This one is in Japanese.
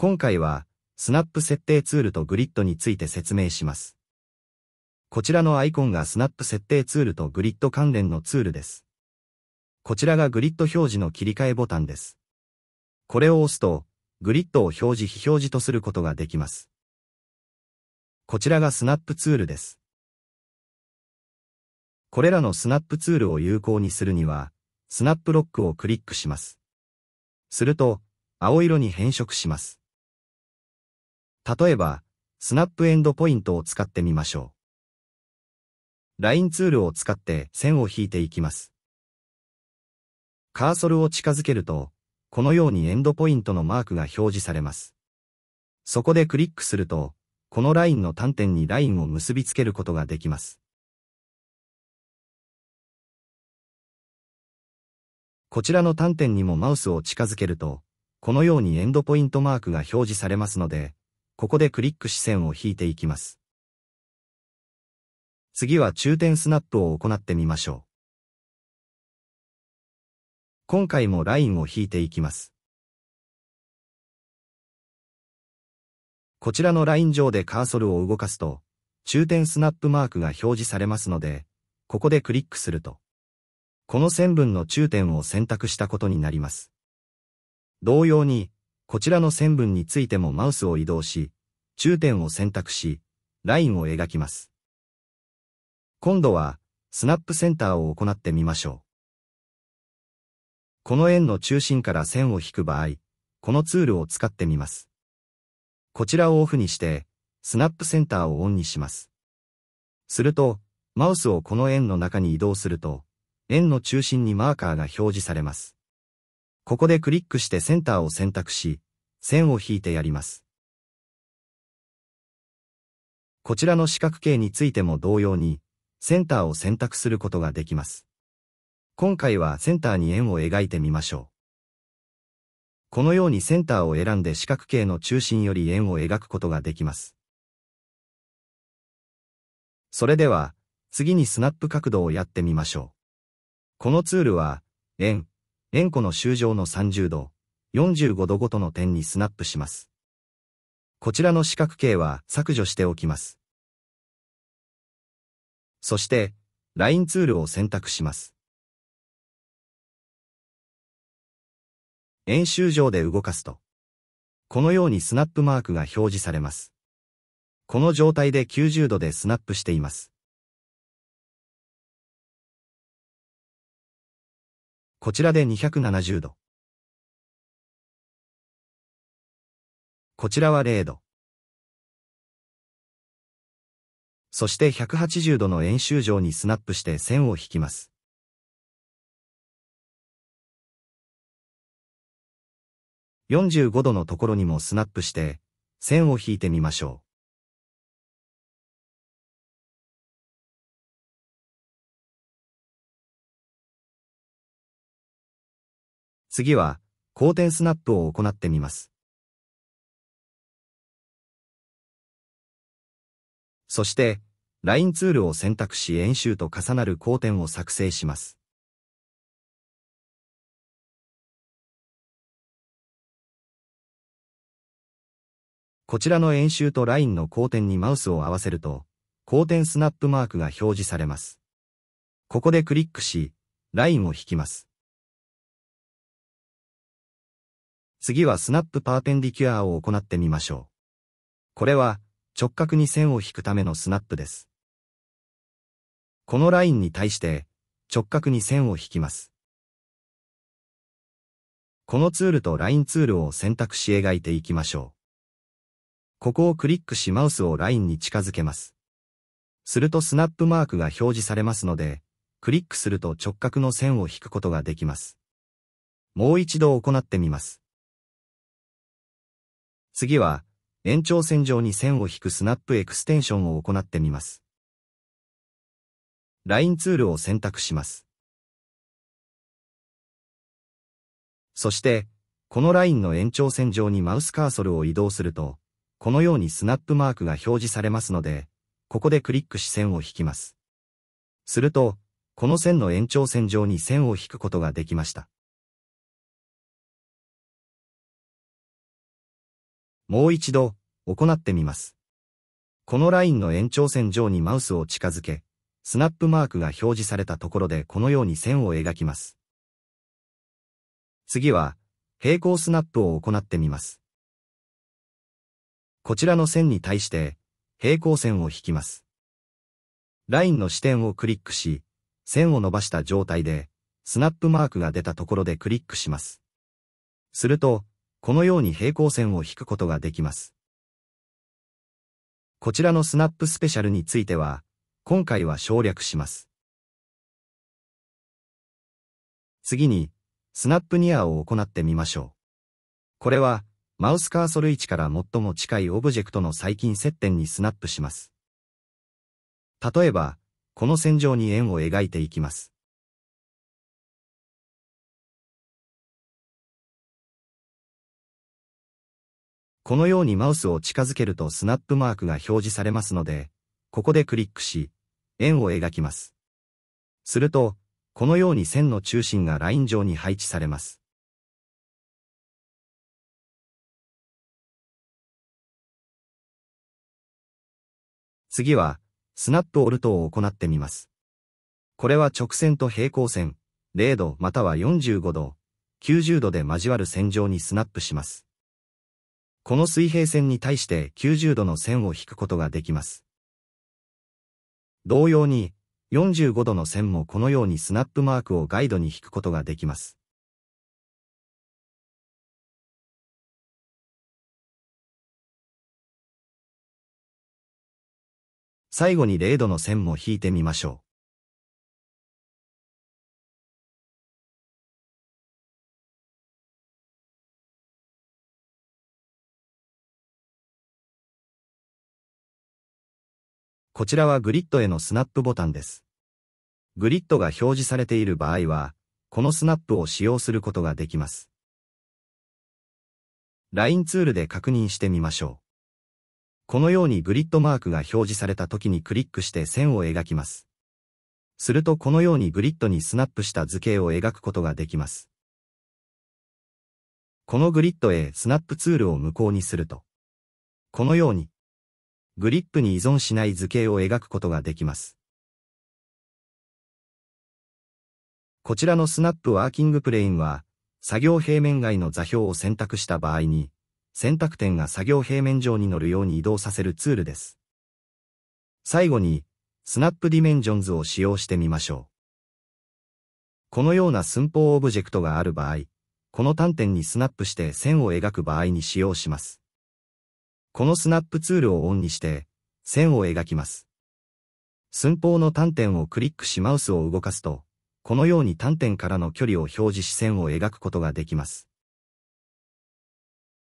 今回は、スナップ設定ツールとグリッドについて説明します。こちらのアイコンがスナップ設定ツールとグリッド関連のツールです。こちらがグリッド表示の切り替えボタンです。これを押すと、グリッドを表示非表示とすることができます。こちらがスナップツールです。これらのスナップツールを有効にするには、スナップロックをクリックします。すると、青色に変色します。例えば、スナップエンドポイントを使ってみましょう。ラインツールを使って線を引いていきます。カーソルを近づけると、このようにエンドポイントのマークが表示されます。そこでクリックすると、このラインの端点にラインを結びつけることができます。こちらの端点にもマウスを近づけると、このようにエンドポイントマークが表示されますので、ここでクリック視線を引いていきます。次は中点スナップを行ってみましょう。今回もラインを引いていきます。こちらのライン上でカーソルを動かすと、中点スナップマークが表示されますので、ここでクリックすると、この線分の中点を選択したことになります。同様に、こちらの線分についてもマウスを移動し、中点を選択し、ラインを描きます。今度は、スナップセンターを行ってみましょう。この円の中心から線を引く場合、このツールを使ってみます。こちらをオフにして、スナップセンターをオンにします。すると、マウスをこの円の中に移動すると、円の中心にマーカーが表示されます。ここでクリックしてセンターを選択し、線を引いてやります。こちらの四角形についても同様に、センターを選択することができます。今回はセンターに円を描いてみましょう。このようにセンターを選んで四角形の中心より円を描くことができます。それでは、次にスナップ角度をやってみましょう。このツールは、円、円弧の周上の30度、45度ごとの点にスナップします。こちらの四角形は削除しておきます。そして、LINE ツールを選択します。演習上で動かすと、このようにスナップマークが表示されます。この状態で90度でスナップしています。こちらで270度。こちらは0度。そして180度の円周上にスナップして線を引きます。45度のところにもスナップして線を引いてみましょう。次は、交点スナップを行ってみます。そして、ラインツールを選択し演習と重なる交点を作成します。こちらの演習とラインの交点にマウスを合わせると、交点スナップマークが表示されます。ここでクリックし、ラインを引きます。次はスナップパーペンディキュアを行ってみましょう。これは、直角に線を引くためのスナップです。このラインに対して直角に線を引きます。このツールとラインツールを選択し描いていきましょう。ここをクリックしマウスをラインに近づけます。するとスナップマークが表示されますので、クリックすると直角の線を引くことができます。もう一度行ってみます。次は、延長線上に線を引くスナップエクステンションを行ってみます。ラインツールを選択します。そして、このラインの延長線上にマウスカーソルを移動すると、このようにスナップマークが表示されますので、ここでクリックし線を引きます。すると、この線の延長線上に線を引くことができました。もう一度、行ってみます。このラインの延長線上にマウスを近づけ、スナップマークが表示されたところでこのように線を描きます。次は、平行スナップを行ってみます。こちらの線に対して、平行線を引きます。ラインの視点をクリックし、線を伸ばした状態で、スナップマークが出たところでクリックします。すると、このように平行線を引くことができます。こちらのスナップスペシャルについては、今回は省略します。次に、スナップニアを行ってみましょう。これは、マウスカーソル位置から最も近いオブジェクトの最近接点にスナップします。例えば、この線上に円を描いていきます。このようにマウスを近づけるとスナップマークが表示されますので、ここでクリックし、円を描きます。すると、このように線の中心がライン上に配置されます。次は、スナップオルトを行ってみます。これは直線と平行線、0度または45度、90度で交わる線上にスナップします。この水平線に対して90度の線を引くことができます。同様に、45度の線もこのようにスナップマークをガイドに引くことができます。最後に0度の線も引いてみましょう。こちらはグリッドへのスナップボタンです。グリッドが表示されている場合は、このスナップを使用することができます。LINE ツールで確認してみましょう。このようにグリッドマークが表示された時にクリックして線を描きます。するとこのようにグリッドにスナップした図形を描くことができます。このグリッドへスナップツールを無効にすると、このように、グリップに依存しない図形を描くことができます。こちらのスナップワーキングプレインは、作業平面外の座標を選択した場合に、選択点が作業平面上に乗るように移動させるツールです。最後に、スナップディメンジョンズを使用してみましょう。このような寸法オブジェクトがある場合、この端点にスナップして線を描く場合に使用します。このスナップツールをオンにして、線を描きます。寸法の端点をクリックしマウスを動かすと、このように端点からの距離を表示し線を描くことができます。